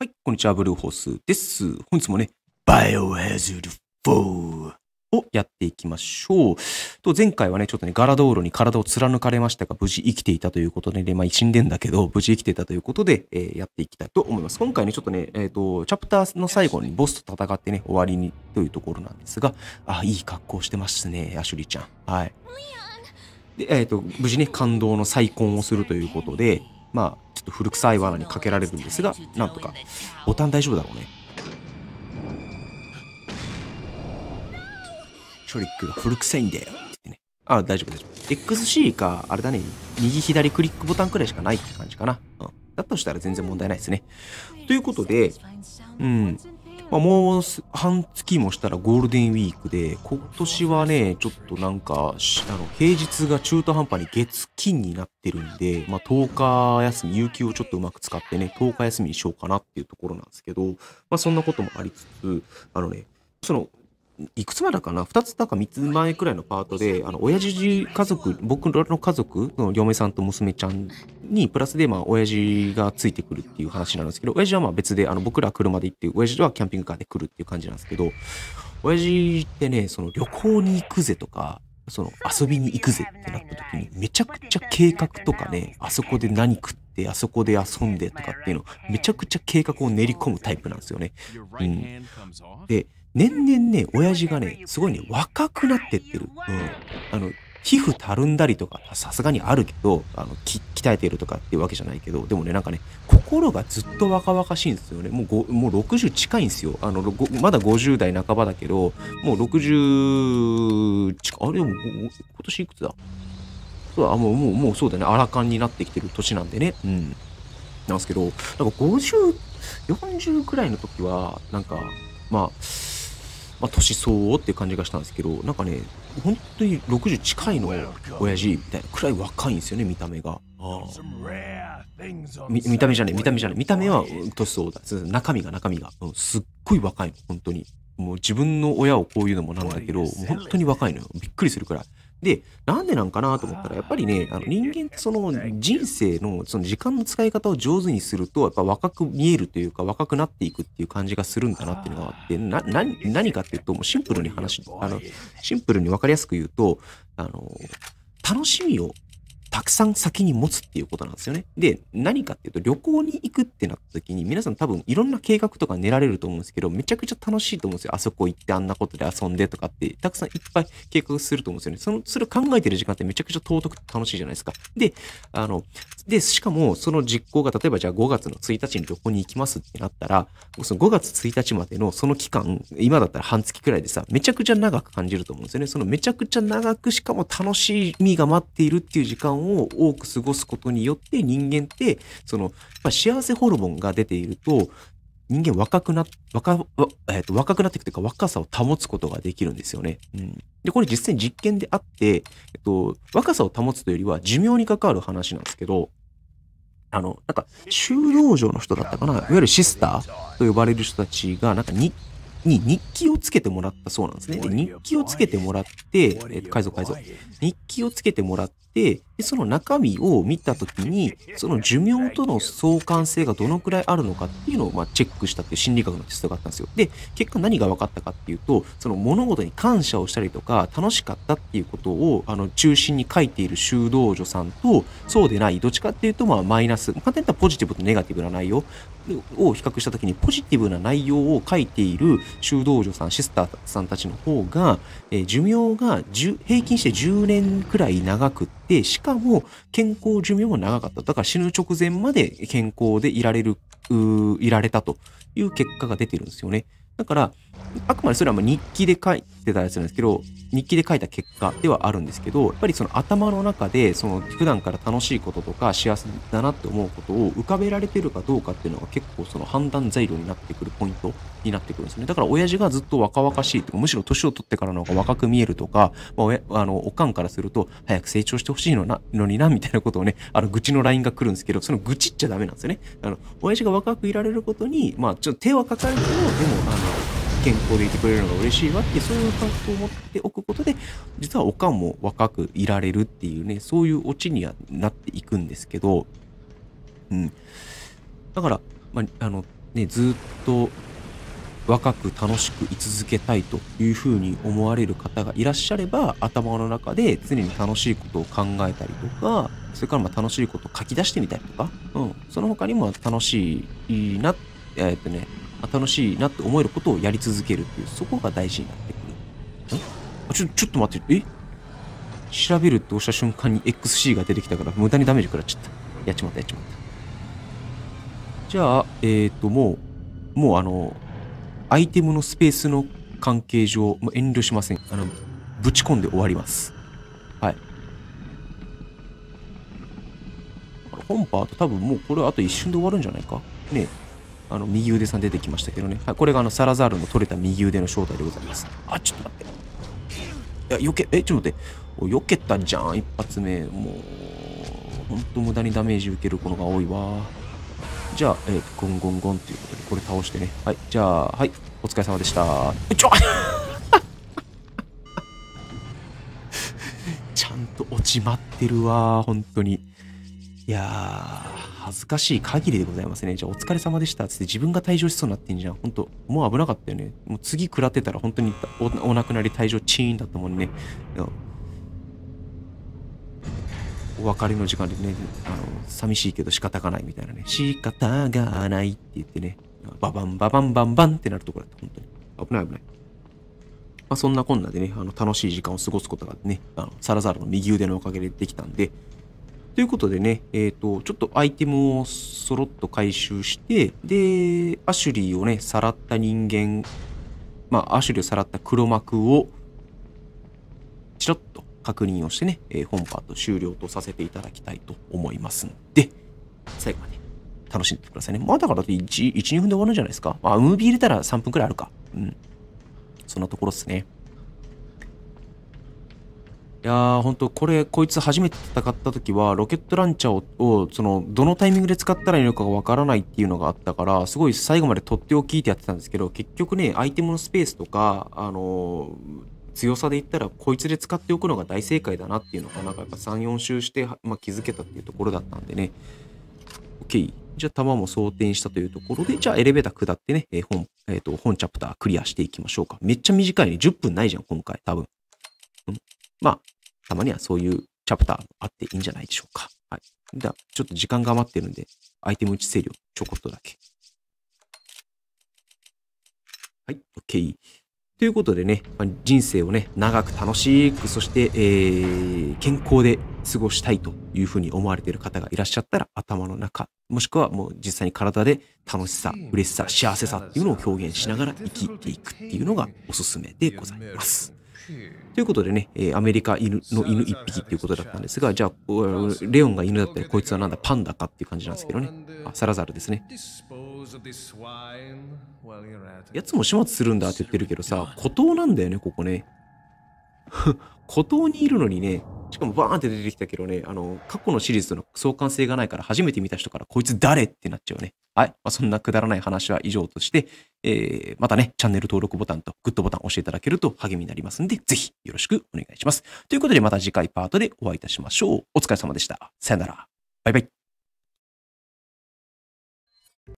はい、こんにちは、ブルーホースです。本日もね、バイオハザード4をやっていきましょう。と、前回はね、ちょっとね、ガラ道路に体を貫かれましたが、無事生きていたということでね、まあ、死んでんだけど、無事生きていたということで、えー、やっていきたいと思います。今回ね、ちょっとね、えっ、ー、と、チャプターの最後にボスと戦ってね、終わりにというところなんですが、あ、いい格好してますね、アシュリちゃん。はい。で、えっ、ー、と、無事ね、感動の再婚をするということで、まあ、ちょっと古臭い罠にかけられるんですが、なんとか。ボタン大丈夫だろうね。チョリックが古臭いんだよ。ってね。あ、大丈夫大丈夫。XC か、あれだね、右左クリックボタンくらいしかないって感じかな。うん。だとしたら全然問題ないですね。ということで、うん、まあ、もう半月もしたらゴールデンウィークで、今年はね、ちょっとなんか、あの平日が中途半端に月金になってるんで、まあ、10日休み、有給をちょっとうまく使ってね、10日休みにしようかなっていうところなんですけど、まあ、そんなこともありつつ、あのね、そのいくつまでかな2つとか3つ前くらいのパートであの親父家族僕の家族の嫁さんと娘ちゃんにプラスでまあ親父がついてくるっていう話なんですけど親父はまあ別であの僕ら車で行って親父はキャンピングカーで来るっていう感じなんですけど親父ってねその旅行に行くぜとかその遊びに行くぜってなった時にめちゃくちゃ計画とかねあそこで何食ってあそこで遊んでとかっていうのめちゃくちゃ計画を練り込むタイプなんですよね。うん、で年々ね、親父がね、すごいね、若くなってってる。うん。あの、皮膚たるんだりとか、さすがにあるけど、あの、鍛えてるとかっていうわけじゃないけど、でもね、なんかね、心がずっと若々しいんですよね。もう、もう60近いんですよ。あの、まだ50代半ばだけど、もう60近、あれでも、今年いくつだそうだ、もう、もう、もうそうだね、荒勘になってきてる年なんでね。うん。なんですけど、なんか50、40くらいの時は、なんか、まあ、まあ、年相応っていう感じがしたんですけど、なんかね、本当に60近いの親父みたいな、くらい若いんですよね、見た目が。見見た目じゃねえ、見た目じゃねえ。見た目は年相応だ。中身が中身が。うん、すっごい若いの、本当に。もう自分の親をこういうのもなんだけど、もう本当に若いのよ。びっくりするくらい。で、なんでなんかなと思ったら、やっぱりね、あの人間ってその人生のその時間の使い方を上手にすると、やっぱ若く見えるというか、若くなっていくっていう感じがするんだなっていうのがあって、な、な何かっていうと、もうシンプルに話、あの、シンプルにわかりやすく言うと、あの、楽しみをたくさん先に持つっていうことなんですよね。で、何かっていうと、旅行に行くってなった時に、皆さん多分いろんな計画とか練られると思うんですけど、めちゃくちゃ楽しいと思うんですよ。あそこ行って、あんなことで遊んでとかって、たくさんいっぱい計画すると思うんですよね。その、それを考えてる時間ってめちゃくちゃ尊くて楽しいじゃないですか。で、あの、で、しかも、その実行が、例えばじゃあ5月の1日に旅行に行きますってなったら、その5月1日までのその期間、今だったら半月くらいでさ、めちゃくちゃ長く感じると思うんですよね。そのめちゃくちゃ長く、しかも楽しみが待っているっていう時間を間を多く過ごすことによって人間って、その、幸せホルモンが出ていると、人間若くな、若、えっ、と、若くなっていくというか若さを保つことができるんですよね。うん。で、これ実際に実験であって、えっと、若さを保つというよりは寿命に関わる話なんですけど、あの、なんか、修道場の人だったかな、いわゆるシスターと呼ばれる人たちが、なんかに、に日記をつけてもらったそうなんですね。で、日記をつけてもらって、えっ、と、改造改造。日記をつけてもらっ、でその中身を見たときに、その寿命との相関性がどのくらいあるのかっていうのをまあチェックしたっていう心理学のテストがあったんですよ。で、結果何が分かったかっていうと、その物事に感謝をしたりとか、楽しかったっていうことをあの中心に書いている修道女さんと、そうでない、どっちかっていうとまあマイナス、簡単に言ったらポジティブとネガティブな内容を比較したときに、ポジティブな内容を書いている修道女さん、シスターさんたちの方が、えー、寿命が平均して10年くらい長くって、て、しかも健康寿命も長かった。だから死ぬ直前まで健康でいられる、いられたという結果が出てるんですよね。だから、あくまでそれはもう日記で書いてたりするんですけど、日記で書いた結果ではあるんですけど、やっぱりその頭の中で、その普段から楽しいこととか幸せだなって思うことを浮かべられてるかどうかっていうのが結構その判断材料になってくるポイントになってくるんですね。だから親父がずっと若々しいとか、むしろ年を取ってからの方が若く見えるとか、まあ、あの、おかんからすると、早く成長してほしいのな、のにな、みたいなことをね、あの、愚痴のラインが来るんですけど、その愚痴っちゃダメなんですよね。あの、親父が若くいられることに、まあ、ちょっと手はかかるけど、でも、あの、健康でいてくれるのが嬉しいわってそういう感覚を持っておくことで実はおかんも若くいられるっていうねそういうオチにはなっていくんですけど、うん、だから、まあ、あのねずっと若く楽しく居続けたいというふうに思われる方がいらっしゃれば頭の中で常に楽しいことを考えたりとかそれからまあ楽しいことを書き出してみたりとか、うん、その他にも楽しいなえっとねまあ、楽しいなって思えることをやり続けるっていう、そこが大事になってくる。んあちょ、ちょっと待って、え調べるって押した瞬間に XC が出てきたから、無駄にダメージ食らっちゃった。やっちまった、やっちまった。じゃあ、えっ、ー、と、もう、もうあの、アイテムのスペースの関係上、もう遠慮しません。あの、ぶち込んで終わります。はい。コンパーと多分もうこれあと一瞬で終わるんじゃないかねえ。あの右腕さん出てきましたけどね、はい、これがあのサラザールの取れた右腕の正体でございますあちょっと待っていやよけえちょっと待ってよけたじゃん一発目もうほんと無駄にダメージ受けるこのが多いわじゃあ、えと、ゴンゴンゴンということでこれ倒してねはいじゃあはいお疲れ様でしたちょ ちゃんと落ちまってるわ本当にいやー恥ずかしい限りでございますね。じゃあお疲れ様でしたっつって自分が退場しそうになってんじゃん。本当もう危なかったよね。もう次食らってたら本当にお亡くなり退場チーンだったもんね。お別れの時間でね、あの、寂しいけど仕方がないみたいなね。仕方がないって言ってね、ババンババンバンバンってなるところだった、本当に。危ない危ない。まあ、そんなこんなでね、あの楽しい時間を過ごすことがね、あのサラザラルの右腕のおかげでできたんで、ということでね、えっ、ー、と、ちょっとアイテムをそろっと回収して、で、アシュリーをね、さらった人間、まあ、アシュリーをさらった黒幕を、ちらっと確認をしてね、えー、本パート終了とさせていただきたいと思いますんで、最後まで、ね、楽しんでくださいね。まあ、だからだって1、1 2分で終わるんじゃないですか。まあ、ムービー入れたら3分くらいあるか。うん。そんなところっすね。いやー、ほんと、これ、こいつ初めて戦った時は、ロケットランチャーを、その、どのタイミングで使ったらいいのかがわからないっていうのがあったから、すごい最後まで取っておきってやってたんですけど、結局ね、アイテムのスペースとか、あのー、強さで言ったら、こいつで使っておくのが大正解だなっていうのが、なんかやっぱ3、4周して、まあ、気づけたっていうところだったんでね。OK。じゃあ、弾も装填したというところで、じゃあ、エレベーター下ってね、えー、本、えっ、ー、と、本チャプタークリアしていきましょうか。めっちゃ短いね。10分ないじゃん、今回、多分。んまあ、たまにはそういうチャプターもあっていいんじゃないでしょうか。はい。じゃあ、ちょっと時間が余ってるんで、アイテム打ち整理をちょこっとだけ。はい、OK。ということでね、ま人生をね、長く楽しく、そして、えー、健康で過ごしたいというふうに思われている方がいらっしゃったら、頭の中、もしくはもう実際に体で楽しさ、嬉しさ、幸せさっていうのを表現しながら生きていくっていうのがおすすめでございます。ということでね、えアメリカ犬の犬1匹っていうことだったんですが、じゃあ、レオンが犬だったらこいつはなんだ、パンダかっていう感じなんですけどね。あ、サラザルですね。やつも始末するんだって言ってるけどさ、孤島なんだよね、ここね。孤島にいるのにね、しかもバーンって出てきたけどね、あの、過去のシリーズとの相関性がないから初めて見た人からこいつ誰ってなっちゃうね。はい。まあ、そんなくだらない話は以上として、えー、またね、チャンネル登録ボタンとグッドボタン押していただけると励みになりますんで、ぜひよろしくお願いします。ということで、また次回パートでお会いいたしましょう。お疲れ様でした。さよなら。バイバイ。